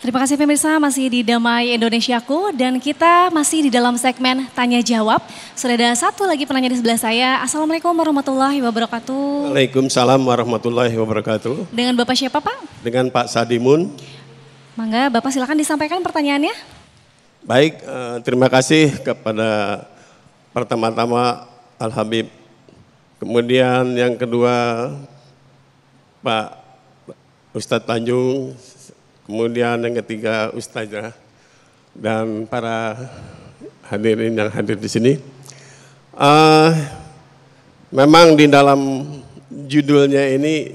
Terima kasih pemirsa masih di Damai Indonesiaku dan kita masih di dalam segmen tanya jawab. Sudah ada satu lagi penanya di sebelah saya. Assalamualaikum warahmatullahi wabarakatuh. Waalaikumsalam warahmatullahi wabarakatuh. Dengan Bapak siapa Pak? Dengan Pak Sadimun. Mangga Bapak silakan disampaikan pertanyaannya. Baik, eh, terima kasih kepada pertama-tama Al Habib. Kemudian yang kedua Pak Ustadz Tanjung kemudian yang ketiga ustazah dan para hadirin yang hadir di sini. Uh, memang di dalam judulnya ini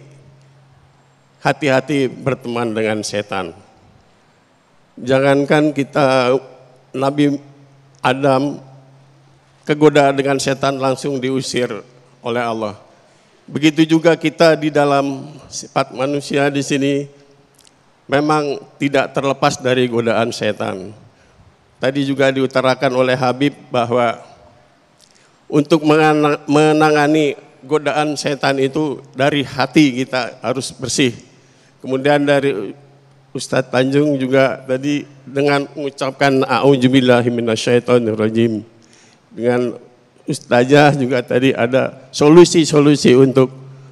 hati-hati berteman dengan setan. Jangankan kita Nabi Adam kegoda dengan setan langsung diusir oleh Allah. Begitu juga kita di dalam sifat manusia di sini memang tidak terlepas dari godaan setan. Tadi juga diutarakan oleh Habib bahwa untuk menangani godaan setan itu dari hati kita harus bersih. Kemudian dari Ustadz Tanjung juga tadi dengan mengucapkan a'udzubillahiminasyaitonirrojim. Dengan Ustazah juga tadi ada solusi-solusi untuk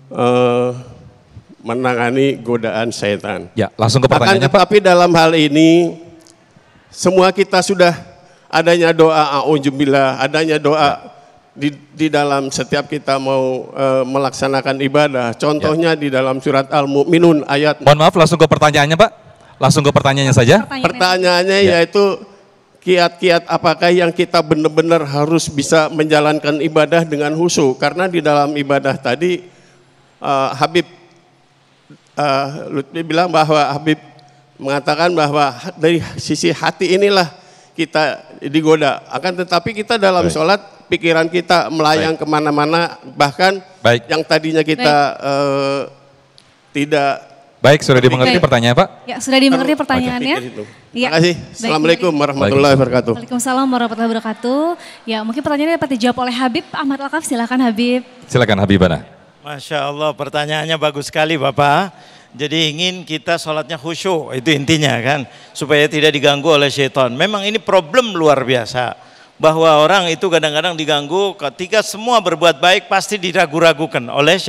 uh, menangani godaan setan. Ya, langsung ke pertanyaannya. Akan tetapi dalam hal ini semua kita sudah adanya doa auzubillah, adanya doa di, di dalam setiap kita mau e, melaksanakan ibadah. Contohnya ya. di dalam surat Al-Mu'minun ayat Mohon maaf langsung ke pertanyaannya, Pak. Langsung ke pertanyaannya saja. Pertanyaannya, ya. yaitu kiat-kiat apakah yang kita benar-benar harus bisa menjalankan ibadah dengan khusyuk karena di dalam ibadah tadi uh, Habib uh, Lutfi bilang bahwa Habib mengatakan bahwa dari sisi hati inilah kita digoda. Akan tetapi kita dalam Baik. sholat pikiran kita melayang kemana-mana bahkan Baik. yang tadinya kita uh, tidak Baik, sudah dimengerti pertanyaannya, pertanyaan Pak? Ya, sudah dimengerti pertanyaannya. Ya. Terima kasih. Assalamualaikum warahmatullahi wabarakatuh. Waalaikumsalam warahmatullahi wabarakatuh. Ya, mungkin pertanyaannya dapat dijawab oleh Habib Ahmad Lakaf. Silakan Habib. Silakan Habib Habibana. Masya Allah, pertanyaannya bagus sekali Bapak. Jadi ingin kita sholatnya khusyuk, itu intinya kan. Supaya tidak diganggu oleh setan. Memang ini problem luar biasa. Bahwa orang itu kadang-kadang diganggu ketika semua berbuat baik pasti diragu-ragukan oleh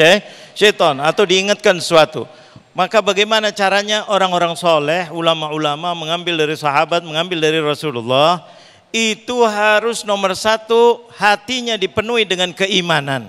setan atau diingatkan sesuatu. Maka bagaimana caranya orang-orang soleh, ulama-ulama mengambil dari sahabat, mengambil dari Rasulullah. Itu harus nomor satu hatinya dipenuhi dengan keimanan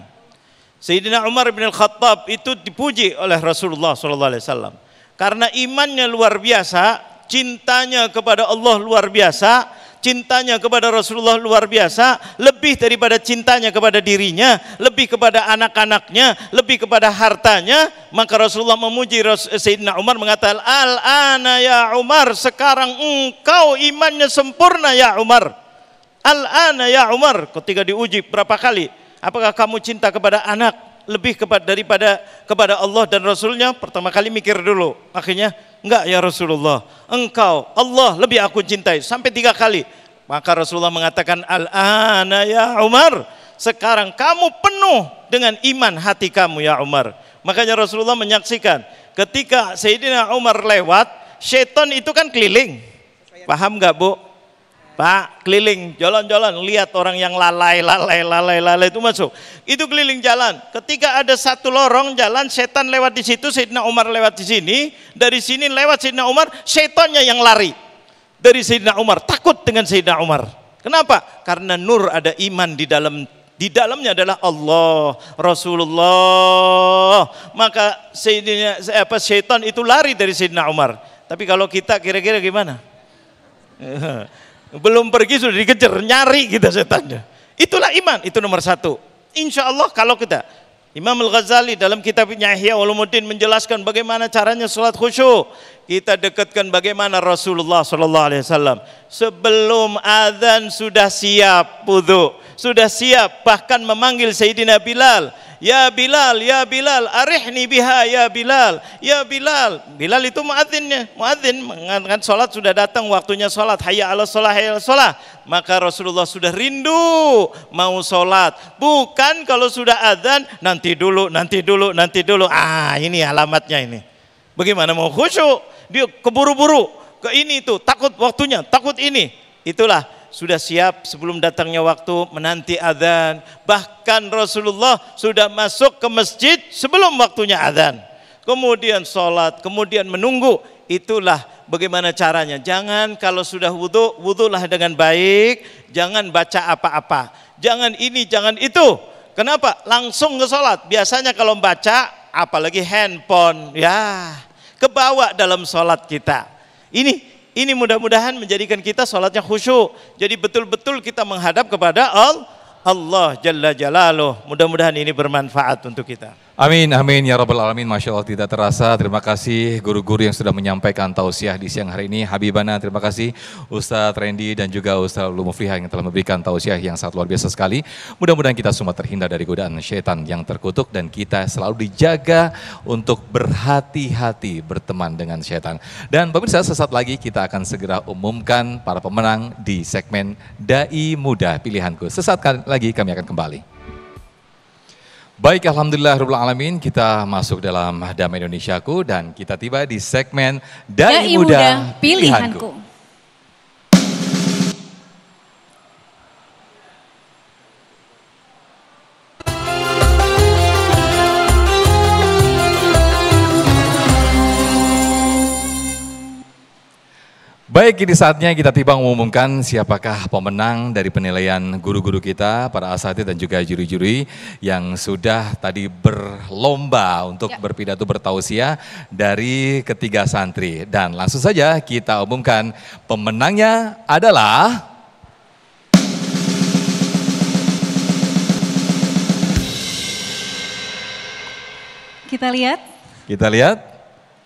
Sayyidina Umar bin Al-Khattab itu dipuji oleh Rasulullah sallallahu alaihi wasallam karena imannya luar biasa, cintanya kepada Allah luar biasa, cintanya kepada Rasulullah luar biasa, lebih daripada cintanya kepada dirinya, lebih kepada anak-anaknya, lebih kepada hartanya, maka Rasulullah memuji Sayyidina Umar mengatakan, "Al-ana ya Umar, sekarang engkau imannya sempurna ya Umar." Al-ana ya Umar, ketika diuji berapa kali? apakah kamu cinta kepada anak lebih kepada daripada kepada Allah dan Rasulnya? Pertama kali mikir dulu. Akhirnya, enggak ya Rasulullah. Engkau, Allah lebih aku cintai. Sampai tiga kali. Maka Rasulullah mengatakan, Al-ana ya Umar. Sekarang kamu penuh dengan iman hati kamu ya Umar. Makanya Rasulullah menyaksikan, ketika Sayyidina Umar lewat, setan itu kan keliling. Paham enggak Bu? Pak, keliling, jalan-jalan, lihat orang yang lalai, lalai, lalai, lalai itu masuk. Itu keliling jalan. Ketika ada satu lorong jalan, setan lewat di situ, Sayyidina Umar lewat di sini, dari sini lewat Sayyidina Umar, setannya yang lari. Dari Sayyidina Umar, takut dengan Sayyidina Umar. Kenapa? Karena nur ada iman di dalam di dalamnya adalah Allah, Rasulullah. Maka Sayyidina apa setan itu lari dari Sayyidina Umar. Tapi kalau kita kira-kira gimana? Belum pergi sudah dikejar, nyari kita setannya. Itulah iman, itu nomor satu. Insya Allah kalau kita Imam Al-Ghazali dalam kitabnya Ihya Ulumuddin menjelaskan bagaimana caranya sholat khusyuk. Kita dekatkan bagaimana Rasulullah Shallallahu Alaihi Wasallam sebelum azan sudah siap wudhu, sudah siap bahkan memanggil Sayyidina Bilal ya Bilal, ya Bilal, arihni biha ya Bilal, ya Bilal. Bilal itu muadzinnya, muadzin mengatakan kan, solat sudah datang waktunya solat, hayya 'ala sholat, hayya 'ala Maka Rasulullah sudah rindu mau solat, Bukan kalau sudah adzan nanti dulu, nanti dulu, nanti dulu. Ah, ini alamatnya ini. Bagaimana mau khusyuk? Dia keburu-buru ke ini itu, takut waktunya, takut ini. Itulah sudah siap sebelum datangnya waktu menanti adzan. Bahkan Rasulullah sudah masuk ke masjid sebelum waktunya adzan. Kemudian sholat, kemudian menunggu. Itulah bagaimana caranya. Jangan kalau sudah wudhu, wudhulah dengan baik. Jangan baca apa-apa. Jangan ini, jangan itu. Kenapa? Langsung ke sholat. Biasanya kalau baca, apalagi handphone, ya kebawa dalam sholat kita. Ini ini mudah-mudahan menjadikan kita sholatnya khusyuk. Jadi betul-betul kita menghadap kepada Allah. Allah Jalla Jalaluh. Mudah-mudahan ini bermanfaat untuk kita. Amin, amin, ya Rabbal Alamin, Masya Allah tidak terasa, terima kasih guru-guru yang sudah menyampaikan tausiah di siang hari ini, Habibana, terima kasih Ustaz Randy dan juga Ustaz Lumufliha yang telah memberikan tausiah yang sangat luar biasa sekali. Mudah-mudahan kita semua terhindar dari godaan setan yang terkutuk dan kita selalu dijaga untuk berhati-hati berteman dengan setan. Dan pemirsa sesaat lagi kita akan segera umumkan para pemenang di segmen Dai Muda Pilihanku. Sesaat lagi kami akan kembali. Baik, Alhamdulillah Rubul Alamin, kita masuk dalam Damai Indonesiaku dan kita tiba di segmen Dari, Dari Muda, Muda Pilihanku. Pilihanku. Baik, ini saatnya kita tiba mengumumkan siapakah pemenang dari penilaian guru-guru kita, para asati dan juga juri-juri yang sudah tadi berlomba untuk ya. berpidato bertausia dari ketiga santri. Dan langsung saja kita umumkan pemenangnya adalah... Kita lihat. Kita lihat.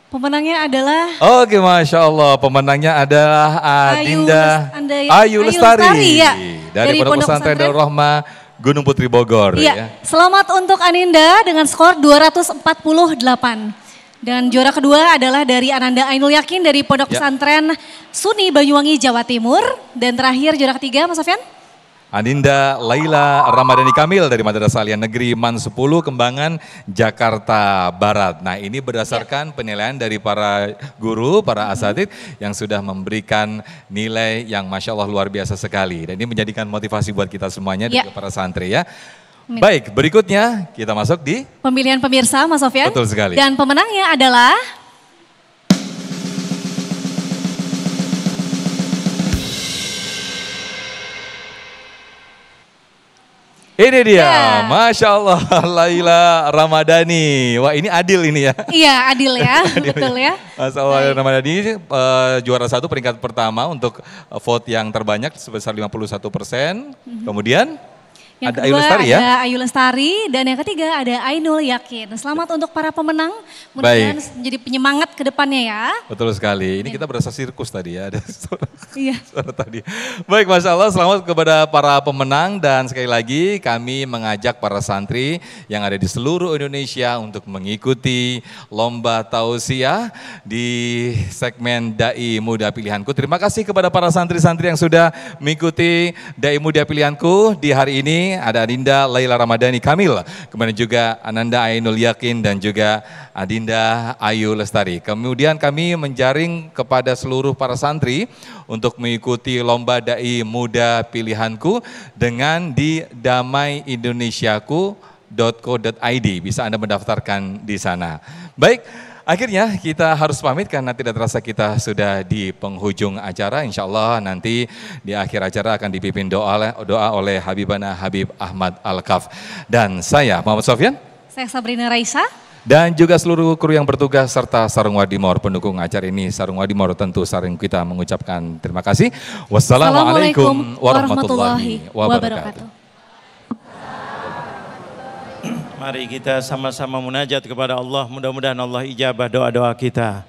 Pemenangnya adalah Oke, Masya Allah. Pemenangnya adalah Adinda Ayu, Ayu Lestari, Lestari ya. dari, dari Pondok Pesantren Darul Rohma Gunung Putri Bogor. Iya. Ya. Selamat untuk Aninda dengan skor 248. Dan juara kedua adalah dari Ananda Ainul Yakin dari Pondok ya. Pesantren Suni Banyuwangi Jawa Timur. Dan terakhir juara ketiga Mas Sofian? Aninda Laila Ramadhani Kamil dari Madrasah Aliyah Negeri MAN 10 Kembangan Jakarta Barat. Nah, ini berdasarkan ya. penilaian dari para guru, para mm-hmm. asatid yang sudah memberikan nilai yang Masya Allah luar biasa sekali. Dan ini menjadikan motivasi buat kita semuanya dan ya. juga para santri ya. Baik, berikutnya kita masuk di pemilihan pemirsa Mas Sofyan. Betul sekali. Dan pemenangnya adalah Ini dia, yeah. Masya Allah, Laila Ramadhani. Wah ini adil ini ya. Iya adil ya, ya. betul ya. ya. Masya Allah Laila Ramadhani uh, juara satu peringkat pertama untuk eh, vote yang terbanyak sebesar 51 persen. Mm -hmm. Kemudian? Yang ada Ayu Lestari ya. Ada Ayu Lestari dan yang ketiga ada Ainul Yakin. Selamat ya. untuk para pemenang. Mudah-mudahan menjadi penyemangat ke depannya ya. Betul sekali. Ini kita berasa sirkus tadi ya. Ada suara, iya. suara tadi. Baik Masya Allah selamat kepada para pemenang dan sekali lagi kami mengajak para santri yang ada di seluruh Indonesia untuk mengikuti Lomba Tausiah di segmen Dai Muda Pilihanku. Terima kasih kepada para santri-santri yang sudah mengikuti Dai Muda Pilihanku di hari ini ada Adinda Laila Ramadhani Kamil, kemudian juga Ananda Ainul Yakin dan juga Adinda Ayu Lestari. Kemudian kami menjaring kepada seluruh para santri untuk mengikuti lomba dai muda pilihanku dengan di Damai bisa Anda mendaftarkan di sana. Baik, Akhirnya kita harus pamit karena tidak terasa kita sudah di penghujung acara. Insya Allah nanti di akhir acara akan dipimpin doa, doa oleh Habibana Habib Ahmad Al-Kaf. Dan saya Muhammad Sofyan. Saya Sabrina Raisa. Dan juga seluruh kru yang bertugas serta Sarung Wadimor pendukung acara ini. Sarung Wadimor tentu saring kita mengucapkan terima kasih. Wassalamualaikum warahmatullahi wabarakatuh. Mari kita sama-sama munajat kepada Allah. Mudah-mudahan Allah ijabah doa-doa kita.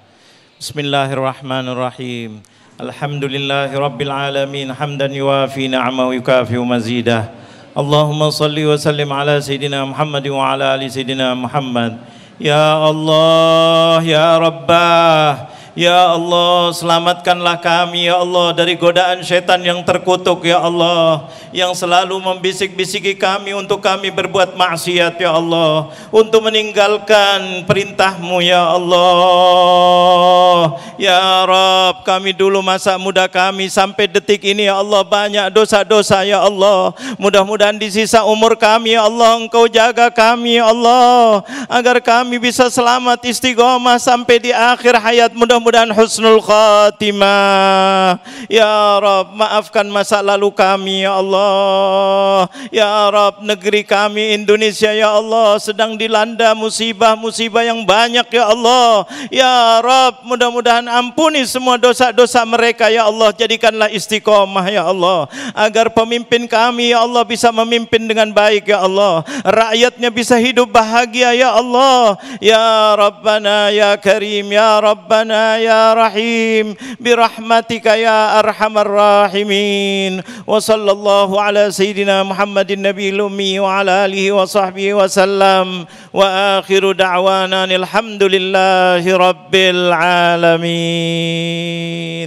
Bismillahirrahmanirrahim. Alhamdulillahi Rabbil Alamin. Hamdan yuafi na'ma yukafi mazidah. Allahumma salli wa sallim ala Sayyidina Muhammad wa ala Ali Sayyidina Muhammad. Ya Allah, Ya Rabbah. Ya Allah, selamatkanlah kami ya Allah dari godaan setan yang terkutuk ya Allah, yang selalu membisik-bisiki kami untuk kami berbuat maksiat ya Allah, untuk meninggalkan perintahmu ya Allah. Ya Rob kami dulu masa muda kami sampai detik ini ya Allah banyak dosa-dosa ya Allah. Mudah-mudahan di sisa umur kami ya Allah Engkau jaga kami ya Allah agar kami bisa selamat istiqomah sampai di akhir hayat mudah mudah-mudahan husnul khatimah ya Rob maafkan masa lalu kami ya Allah ya Rob negeri kami Indonesia ya Allah sedang dilanda musibah-musibah yang banyak ya Allah ya Rob mudah-mudahan ampuni semua dosa-dosa mereka ya Allah jadikanlah istiqomah ya Allah agar pemimpin kami ya Allah bisa memimpin dengan baik ya Allah rakyatnya bisa hidup bahagia ya Allah ya Rabbana ya Karim ya Rabbana يا رحيم برحمتك يا أرحم الراحمين وصلى الله على سيدنا محمد النبي الأمي وعلى آله وصحبه وسلم وآخر دعوانا الحمد لله رب العالمين